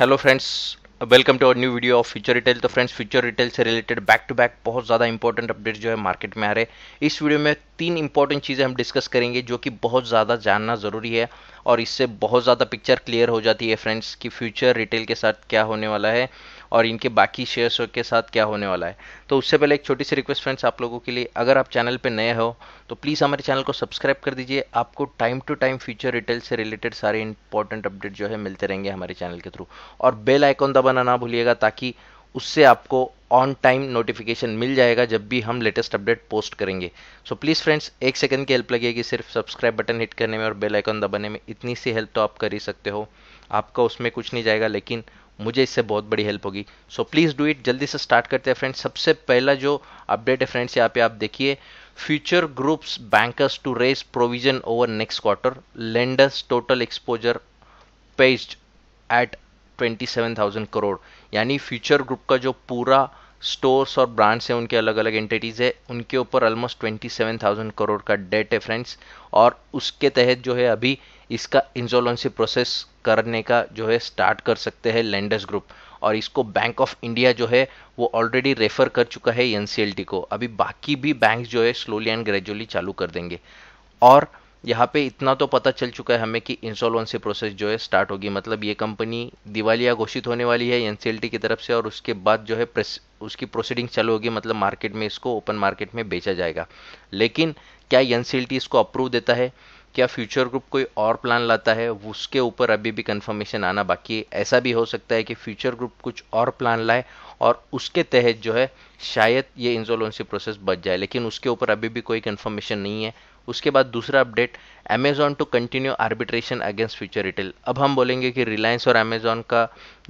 hello friends welcome to our new video of future retail तो friends future retail से related back to back बहुत ज़्यादा important update जो है market में आ रहे हैं इस वीडियो में तीन इंपॉर्टेंट चीज़ें हम डिस्कस करेंगे जो कि बहुत ज़्यादा जानना ज़रूरी है और इससे बहुत ज़्यादा पिक्चर क्लियर हो जाती है फ्रेंड्स कि फ्यूचर रिटेल के साथ क्या होने वाला है और इनके बाकी शेयर्स के साथ क्या होने वाला है तो उससे पहले एक छोटी सी रिक्वेस्ट फ्रेंड्स आप लोगों के लिए अगर आप चैनल पर नए हो तो प्लीज़ हमारे चैनल को सब्सक्राइब कर दीजिए आपको time to time future retail से रिलेटेड सारे इंपॉर्टेंट अपडेट जो है मिलते रहेंगे हमारे चैनल के थ्रू और बेल आइकॉन दबाना ना भूलिएगा ताकि उससे आपको ऑन टाइम नोटिफिकेशन मिल जाएगा जब भी हम लेटेस्ट अपडेट पोस्ट करेंगे सो प्लीज़ फ्रेंड्स एक सेकंड की हेल्प लगेगी सिर्फ सब्सक्राइब बटन हिट करने में और बेल आइकन दबाने में इतनी सी हेल्प तो आप कर ही सकते हो आपका उसमें कुछ नहीं जाएगा लेकिन मुझे इससे बहुत बड़ी हेल्प होगी सो प्लीज़ डू इट जल्दी से स्टार्ट करते हैं फ्रेंड्स सबसे पहला जो अपडेट है फ्रेंड्स यहाँ पे आप देखिए future groups bankers to raise provision over next quarter lenders total exposure pegged at twenty crore यानी फ्यूचर ग्रुप का जो पूरा स्टोर्स और ब्रांड्स हैं उनके अलग अलग एंटिटीज़ है उनके ऊपर almost twenty seven thousand crore का डेट है फ्रेंड्स और उसके तहत जो है अभी इसका इंजोलेंसी प्रोसेस करने का जो है स्टार्ट कर सकते हैं लैंडर्स ग्रुप और इसको बैंक ऑफ इंडिया जो है वो ऑलरेडी रेफर कर चुका है एन को अभी बाकी भी बैंक जो है स्लोली एंड ग्रेजुअली चालू कर देंगे और यहाँ पे इतना तो पता चल चुका है हमें कि इंसॉल्वेंसी प्रोसेस जो है स्टार्ट होगी मतलब ये कंपनी दिवालिया घोषित होने वाली है एनसीएलटी की तरफ से और उसके बाद जो है प्रेस उसकी प्रोसीडिंग चालू होगी मतलब मार्केट में इसको ओपन मार्केट में बेचा जाएगा लेकिन क्या एन इसको अप्रूव देता है क्या फ्यूचर ग्रुप कोई और प्लान लाता है उसके ऊपर अभी भी कंफर्मेशन आना बाकी है ऐसा भी हो सकता है कि फ्यूचर ग्रुप कुछ और प्लान लाए और उसके तहत जो है शायद ये इंसोलेंसी प्रोसेस बच जाए लेकिन उसके ऊपर अभी भी कोई कंफर्मेशन नहीं है उसके बाद दूसरा update Amazon to continue arbitration against future retail अब हम बोलेंगे कि रिलायंस और अमेजॉन का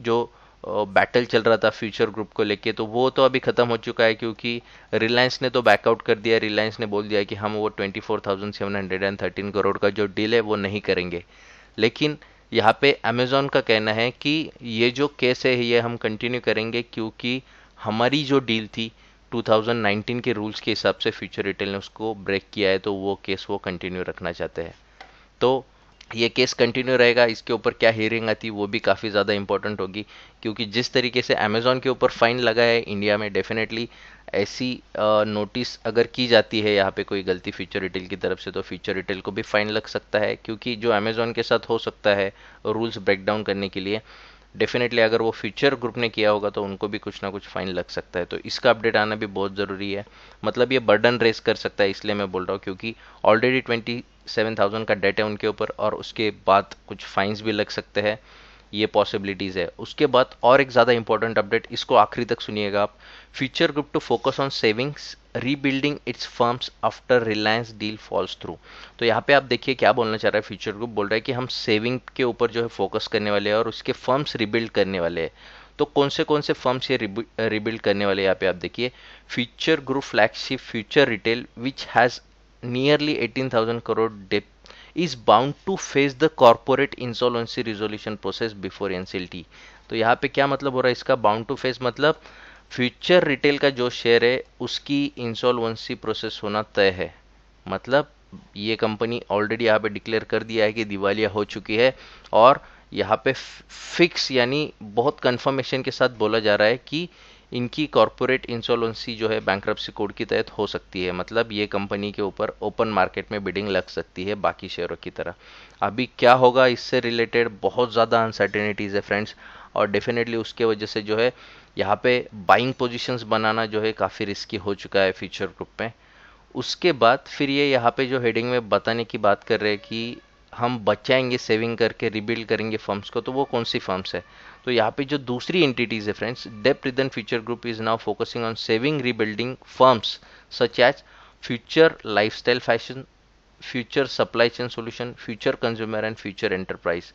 जो बैटल चल रहा था फ्यूचर ग्रुप को लेके तो वो तो अभी ख़त्म हो चुका है क्योंकि रिलायंस ने तो बैकआउट कर दिया रिलायंस ने बोल दिया कि हम वो 24,713 करोड़ का जो डील है वो नहीं करेंगे लेकिन यहाँ पे अमेजोन का कहना है कि ये जो केस है ये हम कंटिन्यू करेंगे क्योंकि हमारी जो डील थी 2019 के रूल्स के हिसाब से फ्यूचर रिटेल ने उसको ब्रेक किया है तो वो केस वो कंटिन्यू रखना चाहते हैं तो ये केस कंटिन्यू रहेगा इसके ऊपर क्या हियरिंग आती वो भी काफ़ी ज़्यादा इंपॉर्टेंट होगी क्योंकि जिस तरीके से अमेजोन के ऊपर फाइन लगा है इंडिया में डेफिनेटली ऐसी नोटिस अगर की जाती है यहाँ पे कोई गलती फ्यूचर रिटेल की तरफ से तो फ्यूचर रिटेल को भी फाइन लग सकता है क्योंकि जो अमेजोन के साथ हो सकता है रूल्स ब्रेक डाउन करने के लिए डेफिनेटली अगर वो फ्यूचर ग्रुप ने किया होगा तो उनको भी कुछ ना कुछ फाइन लग सकता है तो इसका अपडेट आना भी बहुत ज़रूरी है मतलब ये बर्डन रेस कर सकता है इसलिए मैं बोल रहा हूँ क्योंकि ऑलरेडी ट्वेंटी सेवन थाउजेंड का डेट है उनके ऊपर और उसके बाद कुछ फाइन्स भी लग सकते हैं ये पॉसिबिलिटीज़ है उसके बाद और एक ज़्यादा इंपॉर्टेंट अपडेट इसको आखिरी तक सुनिएगा आप future group to focus on savings rebuilding its firms after Reliance deal falls through तो यहाँ पे आप देखिए क्या बोलना चाह रहा है फ्यूचर ग्रुप बोल रहा है कि हम सेविंग के ऊपर जो है फोकस करने वाले हैं और उसके फर्म्स रिबिल्ड करने वाले हैं तो कौन से कौन से फर्म्स ये रिबिल्ड करने वाले यहाँ पे आप देखिए future group flagship future retail which has nearly thousand crore debt is bound to face the corporate insolvency resolution process before NCLT तो यहाँ पे क्या मतलब हो रहा है इसका बाउंड टू फेस मतलब फ्यूचर रिटेल का जो शेयर है उसकी इंसॉल्वेंसी प्रोसेस होना तय है मतलब ये कंपनी ऑलरेडी यहाँ पे डिक्लेयर कर दिया है कि दिवालिया हो चुकी है और यहाँ पे फिक्स यानी बहुत कंफर्मेशन के साथ बोला जा रहा है कि इनकी कॉरपोरेट इंसॉल्वेंसी जो है बैंक कोड के तहत हो सकती है मतलब ये कंपनी के ऊपर ओपन मार्केट में बिडिंग लग सकती है बाकी शेयरों की तरह अभी क्या होगा इससे रिलेटेड बहुत ज़्यादा अनसर्टेनिटीज़ है फ्रेंड्स और डेफिनेटली उसके वजह से जो है यहाँ पे बाइंग पोजीशंस बनाना जो है काफ़ी रिस्की हो चुका है फ्यूचर ग्रुप में उसके बाद फिर ये यहाँ पे जो हेडिंग में बताने की बात कर रहे हैं कि हम बचाएंगे सेविंग करके रिबिल्ड करेंगे फर्म्स को तो वो कौन सी फर्म्स है तो यहाँ पे जो दूसरी एंटिटीज़ है फ्रेंड्स डेप्ट ridden future group is now focusing on saving rebuilding firms such as future life fashion future supply chain solution future consumer and future enterprise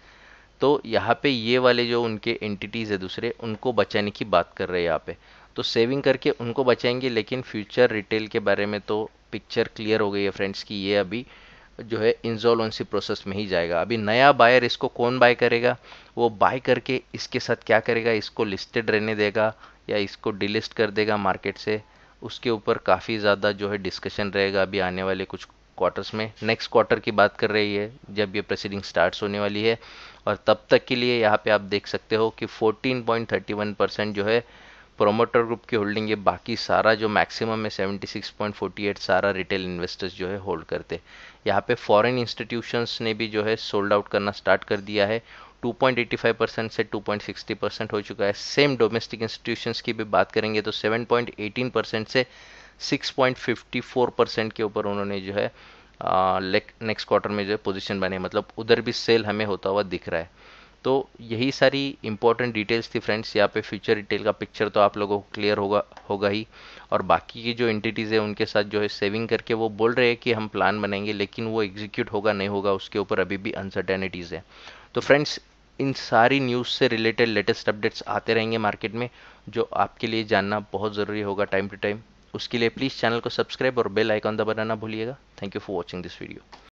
तो यहाँ पे ये वाले जो उनके एंटिटीज़ है दूसरे उनको बचाने की बात कर रहे हैं यहाँ पे तो सेविंग करके उनको बचाएंगे लेकिन फ्यूचर रिटेल के बारे में तो पिक्चर क्लियर हो गई है फ्रेंड्स कि ये अभी जो है इंजॉल्वेंसी प्रोसेस में ही जाएगा अभी नया बायर इसको कौन बाय करेगा वो बाय करके इसके साथ क्या करेगा इसको लिस्टेड रहने देगा या इसको डिलिस्ट कर देगा मार्केट से उसके ऊपर काफ़ी ज़्यादा जो है डिस्कशन रहेगा अभी आने वाले कुछ क्वार्टर्स में नेक्स्ट क्वार्टर की बात कर रही है जब ये प्रोसीडिंग स्टार्ट होने वाली है और तब तक के लिए यहाँ पे आप देख सकते हो कि 14.31 परसेंट जो है प्रोमोटर ग्रुप की होल्डिंग है बाकी सारा जो मैक्सिमम है 76.48 सारा रिटेल इन्वेस्टर्स जो है होल्ड करते यहाँ पे फॉरेन इंस्टीट्यूशंस ने भी जो है सोल्ड आउट करना स्टार्ट कर दिया है 2.85 परसेंट से 2.60 परसेंट हो चुका है सेम डोमेस्टिक इंस्टीट्यूशंस की भी बात करेंगे तो 7.18 परसेंट से 6.54 परसेंट के ऊपर उन्होंने जो है नेक्स्ट क्वार्टर में जो है पोजिशन बने मतलब उधर भी सेल हमें होता हुआ दिख रहा है तो यही सारी इंपॉर्टेंट डिटेल्स थी फ्रेंड्स यहाँ पे फ्यूचर रिटेल का पिक्चर तो आप लोगों को क्लियर होगा होगा ही और बाकी की जो एंटिटीज़ है उनके साथ जो है सेविंग करके वो बोल रहे हैं कि हम प्लान बनाएंगे लेकिन वो एग्जीक्यूट होगा नहीं होगा उसके ऊपर अभी भी अनसर्टेनिटीज़ है तो फ्रेंड्स इन सारी न्यूज़ से रिलेटेड लेटेस्ट अपडेट्स आते रहेंगे मार्केट में जो आपके लिए जानना बहुत ज़रूरी होगा टाइम टू टाइम उसके लिए प्लीज़ चैनल को सब्सक्राइब और बेल आइकॉन दबाना ना भूलिएगा thank you for watching this video